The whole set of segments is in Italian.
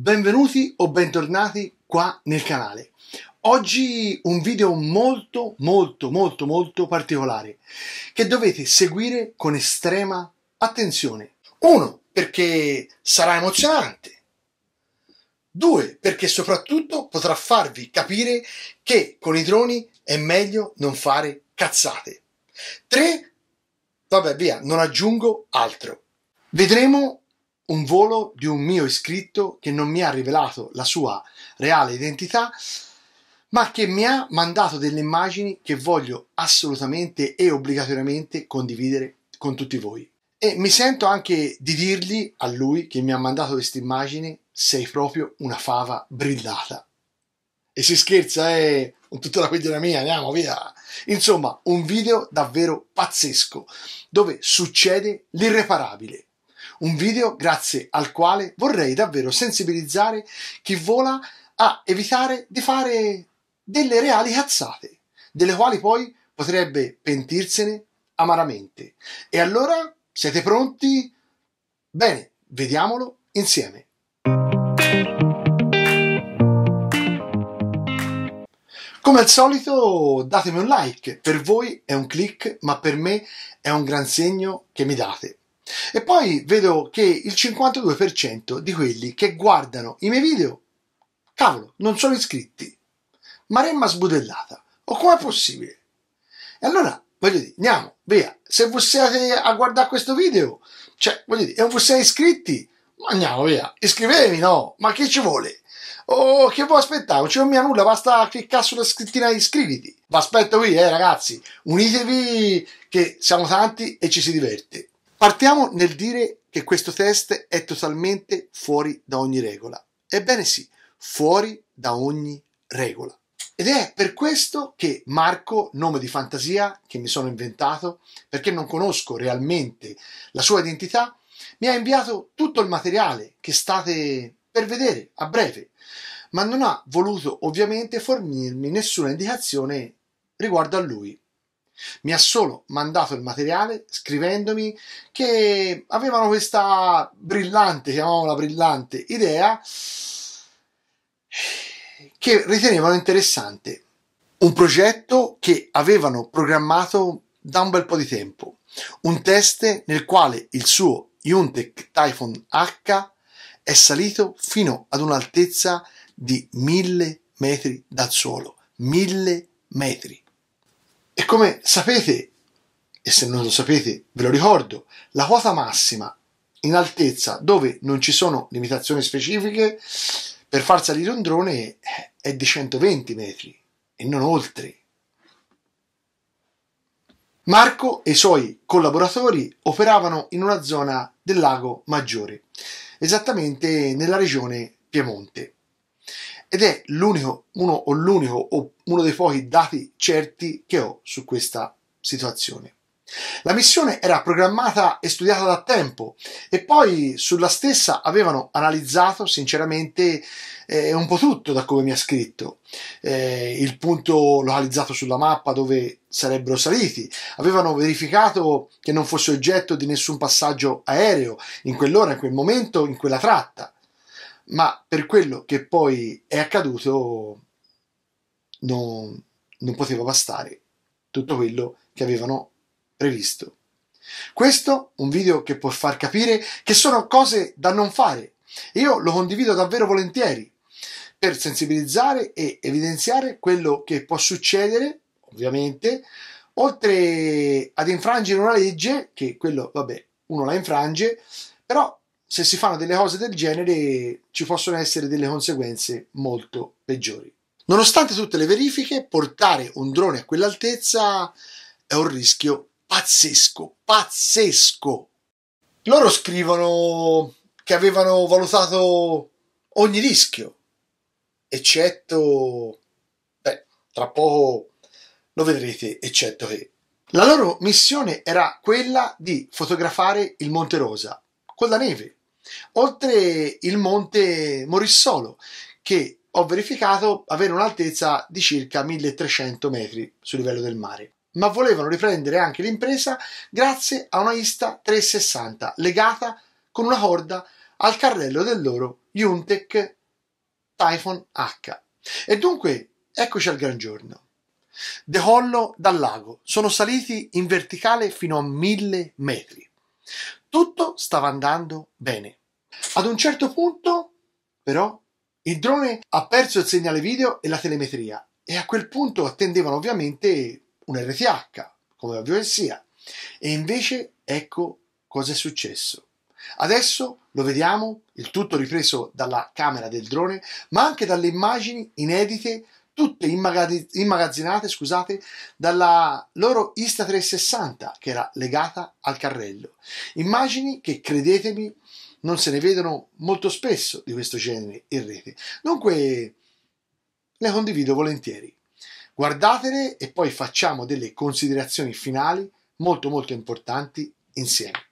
Benvenuti o bentornati qua nel canale. Oggi un video molto molto molto molto particolare che dovete seguire con estrema attenzione. Uno, perché sarà emozionante. Due, perché soprattutto potrà farvi capire che con i droni è meglio non fare cazzate. Tre, vabbè via, non aggiungo altro. Vedremo un volo di un mio iscritto che non mi ha rivelato la sua reale identità, ma che mi ha mandato delle immagini che voglio assolutamente e obbligatoriamente condividere con tutti voi. E mi sento anche di dirgli a lui che mi ha mandato queste immagini, sei proprio una fava brillata. E si scherza, eh, con tutta la questione mia, andiamo via. Insomma, un video davvero pazzesco, dove succede l'irreparabile un video grazie al quale vorrei davvero sensibilizzare chi vola a evitare di fare delle reali cazzate, delle quali poi potrebbe pentirsene amaramente. E allora siete pronti? Bene, vediamolo insieme. Come al solito datemi un like, per voi è un click, ma per me è un gran segno che mi date. E poi vedo che il 52% di quelli che guardano i miei video, cavolo, non sono iscritti. Maremma sbudellata. O com'è possibile? E allora, voglio dire, andiamo, via. Se voi siete a guardare questo video, cioè, voglio dire, e non voi siete iscritti, andiamo via. Iscrivetevi, no? Ma che ci vuole? Oh, che vuoi aspettare? Non ci vuole nulla, basta cliccare sulla scrittina iscriviti. Vi aspetto qui, eh, ragazzi. Unitevi, che siamo tanti e ci si diverte. Partiamo nel dire che questo test è totalmente fuori da ogni regola. Ebbene sì, fuori da ogni regola. Ed è per questo che Marco, nome di fantasia che mi sono inventato, perché non conosco realmente la sua identità, mi ha inviato tutto il materiale che state per vedere a breve, ma non ha voluto ovviamente fornirmi nessuna indicazione riguardo a lui. Mi ha solo mandato il materiale scrivendomi che avevano questa brillante, chiamiamola brillante, idea che ritenevano interessante. Un progetto che avevano programmato da un bel po' di tempo. Un test nel quale il suo Juntech Typhoon H è salito fino ad un'altezza di mille metri dal suolo. Mille metri. E come sapete, e se non lo sapete ve lo ricordo, la quota massima in altezza dove non ci sono limitazioni specifiche per far salire un drone è di 120 metri e non oltre. Marco e i suoi collaboratori operavano in una zona del lago Maggiore, esattamente nella regione Piemonte ed è l'unico, uno o l'unico o uno dei pochi dati certi che ho su questa situazione. La missione era programmata e studiata da tempo e poi sulla stessa avevano analizzato sinceramente eh, un po' tutto da come mi ha scritto. Eh, il punto localizzato sulla mappa dove sarebbero saliti, avevano verificato che non fosse oggetto di nessun passaggio aereo in quell'ora, in quel momento, in quella tratta ma per quello che poi è accaduto non, non poteva bastare tutto quello che avevano previsto. Questo è un video che può far capire che sono cose da non fare. Io lo condivido davvero volentieri per sensibilizzare e evidenziare quello che può succedere, ovviamente, oltre ad infrangere una legge, che quello, vabbè, uno la infrange, però se si fanno delle cose del genere ci possono essere delle conseguenze molto peggiori. Nonostante tutte le verifiche, portare un drone a quell'altezza è un rischio pazzesco, pazzesco. Loro scrivono che avevano valutato ogni rischio, eccetto, beh, tra poco lo vedrete, eccetto che. La loro missione era quella di fotografare il Monte Rosa con la neve oltre il monte Morissolo, che ho verificato avere un'altezza di circa 1300 metri sul livello del mare. Ma volevano riprendere anche l'impresa grazie a una Ista 360 legata con una corda al carrello del loro Juntech Typhon H. E dunque eccoci al gran giorno. Decollo dal lago, sono saliti in verticale fino a 1000 metri. Tutto stava andando bene. Ad un certo punto, però, il drone ha perso il segnale video e la telemetria e a quel punto attendevano ovviamente un RTH, come ovvio che sia. E invece ecco cosa è successo. Adesso lo vediamo, il tutto ripreso dalla camera del drone, ma anche dalle immagini inedite tutte immagazzinate scusate, dalla loro Insta360 che era legata al carrello. Immagini che, credetemi, non se ne vedono molto spesso di questo genere in rete. Dunque le condivido volentieri. Guardatele e poi facciamo delle considerazioni finali molto molto importanti insieme.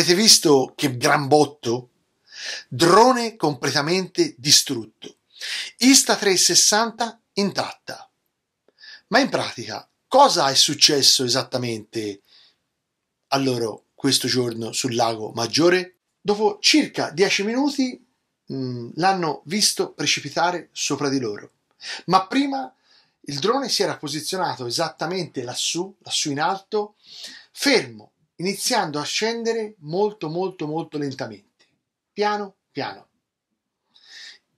Avete visto che gran botto? Drone completamente distrutto. Insta 360 intatta. Ma in pratica, cosa è successo esattamente a loro questo giorno sul lago Maggiore? Dopo circa 10 minuti mh, mm, l'hanno visto precipitare sopra di loro. Ma prima il drone si era posizionato esattamente lassù, lassù in alto, fermo iniziando a scendere molto molto molto lentamente, piano piano.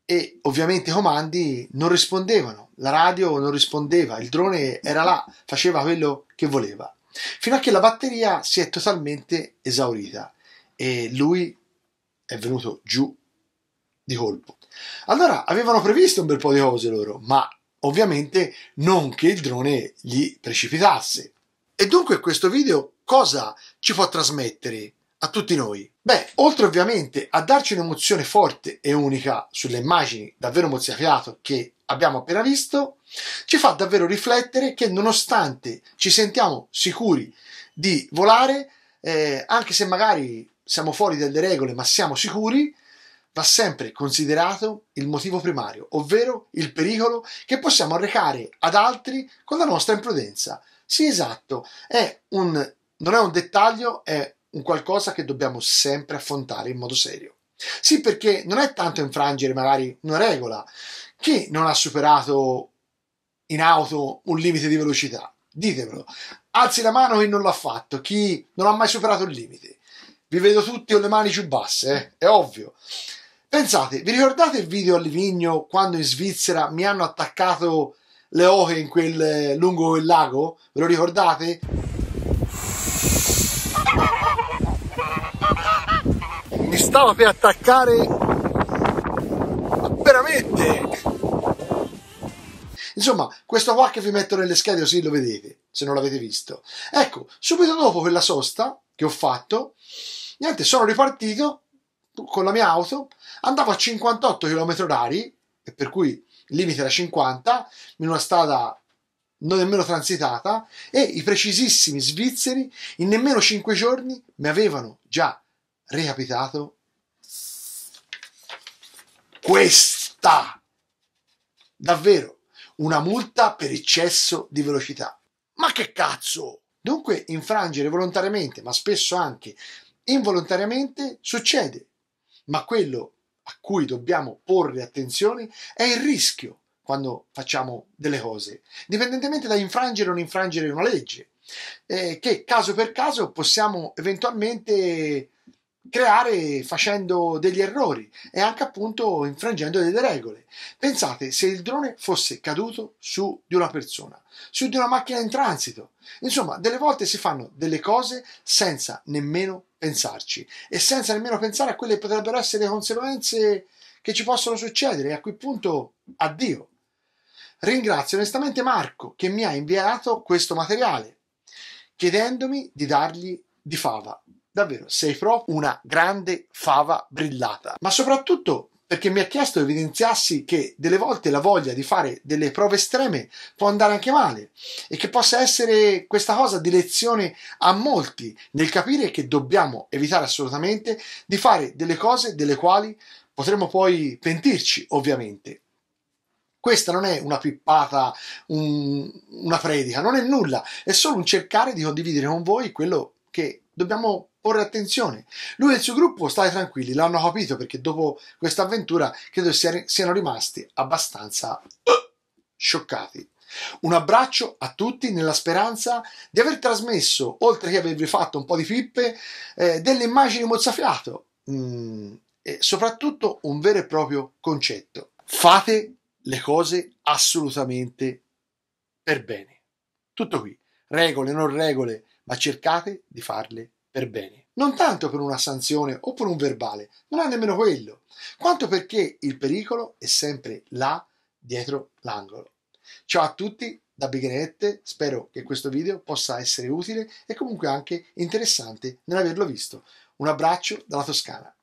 E ovviamente i comandi non rispondevano, la radio non rispondeva, il drone era là, faceva quello che voleva, fino a che la batteria si è totalmente esaurita e lui è venuto giù di colpo. Allora avevano previsto un bel po' di cose loro, ma ovviamente non che il drone gli precipitasse. E dunque questo video cosa ci può trasmettere a tutti noi? Beh, oltre ovviamente a darci un'emozione forte e unica sulle immagini davvero mozzafiato che abbiamo appena visto, ci fa davvero riflettere che nonostante ci sentiamo sicuri di volare, eh, anche se magari siamo fuori dalle regole ma siamo sicuri, va sempre considerato il motivo primario, ovvero il pericolo che possiamo arrecare ad altri con la nostra imprudenza. Sì, esatto, è un non è un dettaglio, è un qualcosa che dobbiamo sempre affrontare in modo serio. Sì, perché non è tanto infrangere magari una regola. Chi non ha superato in auto un limite di velocità? Ditemelo. Alzi la mano chi non l'ha fatto, chi non ha mai superato il limite. Vi vedo tutti con le mani più basse, eh? è ovvio. Pensate, vi ricordate il video a Livigno quando in Svizzera mi hanno attaccato le oche in quel, eh, lungo il lago? Ve lo ricordate? stava per attaccare veramente insomma questo qua che vi metto nelle schede così lo vedete se non l'avete visto ecco subito dopo quella sosta che ho fatto niente sono ripartito con la mia auto andavo a 58 km orari e per cui il limite era 50 in una strada non nemmeno transitata e i precisissimi svizzeri in nemmeno 5 giorni mi avevano già recapitato questa. Davvero, una multa per eccesso di velocità. Ma che cazzo! Dunque, infrangere volontariamente, ma spesso anche involontariamente, succede. Ma quello a cui dobbiamo porre attenzione è il rischio quando facciamo delle cose, dipendentemente da infrangere o non infrangere una legge, eh, che caso per caso possiamo eventualmente creare facendo degli errori e anche appunto infrangendo delle regole. Pensate se il drone fosse caduto su di una persona, su di una macchina in transito. Insomma, delle volte si fanno delle cose senza nemmeno pensarci e senza nemmeno pensare a quelle che potrebbero essere le conseguenze che ci possono succedere e a quel punto addio. Ringrazio onestamente Marco che mi ha inviato questo materiale chiedendomi di dargli di fava Davvero, sei pro una grande fava brillata, ma soprattutto perché mi ha chiesto evidenziassi che delle volte la voglia di fare delle prove estreme può andare anche male e che possa essere questa cosa di lezione a molti nel capire che dobbiamo evitare assolutamente di fare delle cose delle quali potremmo poi pentirci, ovviamente. Questa non è una pippata, un, una predica, non è nulla, è solo un cercare di condividere con voi quello che dobbiamo porre attenzione. Lui e il suo gruppo, state tranquilli, l'hanno capito perché dopo questa avventura credo siano rimasti abbastanza eh, scioccati. Un abbraccio a tutti nella speranza di aver trasmesso, oltre che avervi fatto un po' di pippe, eh, delle immagini mozzafiato mm, e soprattutto un vero e proprio concetto. Fate le cose assolutamente per bene. Tutto qui. Regole, non regole, ma cercate di farle per bene. Non tanto per una sanzione o per un verbale, non è nemmeno quello, quanto perché il pericolo è sempre là dietro l'angolo. Ciao a tutti da Bighenette, spero che questo video possa essere utile e comunque anche interessante nell'averlo visto. Un abbraccio dalla Toscana.